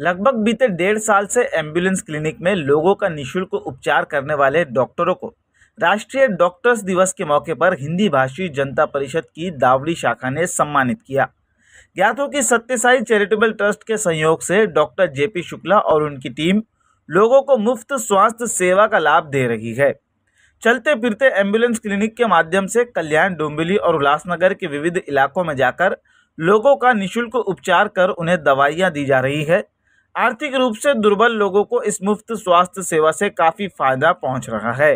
लगभग बीते डेढ़ साल से एम्बुलेंस क्लिनिक में लोगों का निःशुल्क उपचार करने वाले डॉक्टरों को राष्ट्रीय डॉक्टर्स दिवस के मौके पर हिंदी भाषी जनता परिषद की दावड़ी शाखा ने सम्मानित किया ज्ञात हो कि सत्यसाई चैरिटेबल ट्रस्ट के सहयोग से डॉक्टर जेपी शुक्ला और उनकी टीम लोगों को मुफ्त स्वास्थ्य सेवा का लाभ दे रही है चलते फिरते एम्बुलेंस क्लिनिक के माध्यम से कल्याण डोंबिवली और उल्लासनगर के विविध इलाकों में जाकर लोगों का निशुल्क उपचार कर उन्हें दवाइयाँ दी जा रही है आर्थिक रूप से दुर्बल लोगों को इस मुफ्त स्वास्थ्य सेवा से काफ़ी फायदा पहुंच रहा है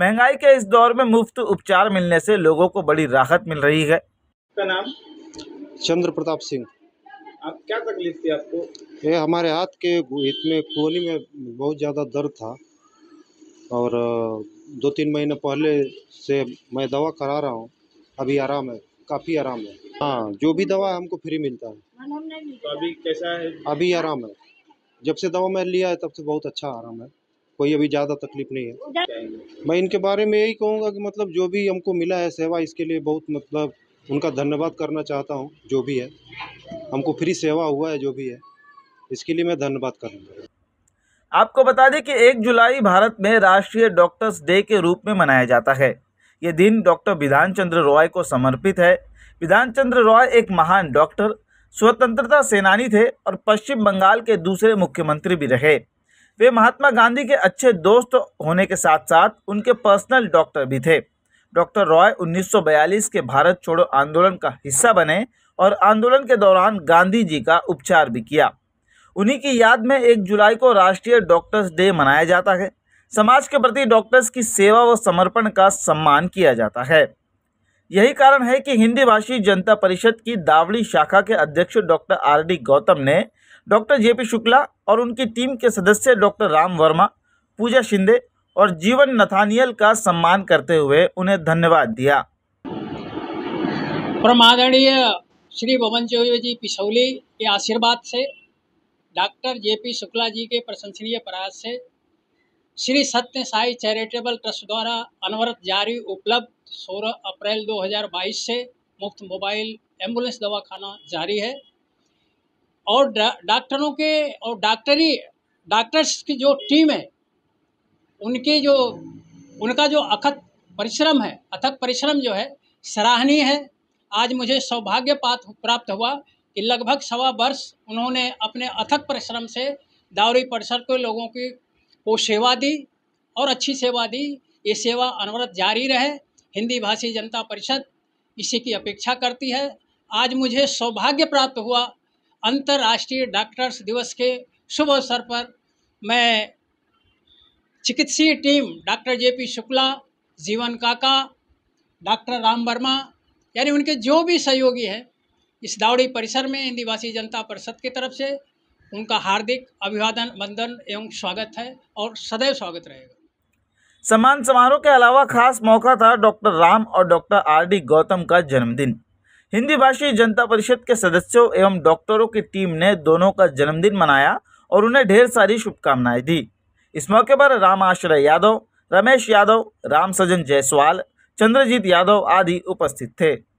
महंगाई के इस दौर में मुफ्त उपचार मिलने से लोगों को बड़ी राहत मिल रही है नाम चंद्र प्रताप सिंह आप क्या तकलीफ थी आपको ये हमारे हाथ के हित में कोहनी में बहुत ज़्यादा दर्द था और दो तीन महीने पहले से मैं दवा करा रहा हूँ अभी आराम है काफ़ी आराम है हाँ जो भी दवा हमको फ्री मिलता है तो अभी कैसा है अभी आराम है जब से दवा मैं लिया है तब से बहुत अच्छा आराम है कोई अभी ज़्यादा तकलीफ नहीं है मैं इनके बारे में यही कहूँगा कि मतलब जो भी हमको मिला है सेवा इसके लिए बहुत मतलब उनका धन्यवाद करना चाहता हूँ जो भी है हमको फ्री सेवा हुआ है जो भी है इसके लिए मैं धन्यवाद करूँगा आपको बता दें कि एक जुलाई भारत में राष्ट्रीय डॉक्टर्स डे के रूप में मनाया जाता है ये दिन डॉक्टर विधान चंद्र रॉय को समर्पित है विधान चंद्र रॉय एक महान डॉक्टर स्वतंत्रता सेनानी थे और पश्चिम बंगाल के दूसरे मुख्यमंत्री भी रहे वे महात्मा गांधी के अच्छे दोस्त होने के साथ साथ उनके पर्सनल डॉक्टर भी थे डॉक्टर रॉय 1942 के भारत छोड़ो आंदोलन का हिस्सा बने और आंदोलन के दौरान गांधी जी का उपचार भी किया उन्हीं की याद में एक जुलाई को राष्ट्रीय डॉक्टर्स डे मनाया जाता है समाज के प्रति डॉक्टर्स की सेवा व समर्पण का सम्मान किया जाता है यही कारण है कि हिंदी भाषी जनता परिषद की दावड़ी शाखा के अध्यक्ष डॉक्टर आर डी गौतम ने डॉक्टर जेपी शुक्ला और उनकी टीम के सदस्य डॉक्टर राम वर्मा पूजा शिंदे और जीवन नथानियल का सम्मान करते हुए उन्हें धन्यवाद दिया परमादरणीय श्री भवन चौधरी जी पिसौली के आशीर्वाद से doctor J P Shukla ji के प्रशंसनीय प्रयास से श्री सत्य साई चैरिटेबल ट्रस्ट द्वारा अनवरत जारी उपलब्ध 16 अप्रैल 2022 से मुफ्त मोबाइल एम्बुलेंस दवाखाना जारी है और डॉक्टरों के और डॉक्टरी डॉक्टर्स की जो टीम है उनके जो उनका जो अखत परिश्रम है अथक परिश्रम जो है सराहनीय है आज मुझे सौभाग्य प्राप्त हुआ कि लगभग सवा वर्ष उन्होंने अपने अथक परिश्रम से दावरी परिसर के लोगों की वो सेवा दी और अच्छी सेवा दी ये सेवा अनवरत जारी रहे हिंदी भाषी जनता परिषद इसी की अपेक्षा करती है आज मुझे सौभाग्य प्राप्त हुआ अंतर्राष्ट्रीय डॉक्टर्स दिवस के शुभ अवसर पर मैं चिकित्सीय team doctor J P Shukla Jeevan Kaka doctor Ram Verma यानी उनके जो भी सहयोगी हैं इस दावड़ी परिसर में हिंदी भाषी जनता परिषद की तरफ से उनका हार्दिक अभिवादन वंदन एवं स्वागत है और सदैव स्वागत रहेगा सम्मान समारोह के अलावा खास मौका था डॉक्टर राम और डॉक्टर आर डी गौतम का जन्मदिन हिंदी भाषी जनता परिषद के सदस्यों एवं डॉक्टरों की टीम ने दोनों का जन्मदिन मनाया और उन्हें ढेर सारी शुभकामनाएं दी इस मौके पर राम आश्रय यादव रमेश यादव राम सजन जायसवाल चंद्रजीत यादव आदि उपस्थित थे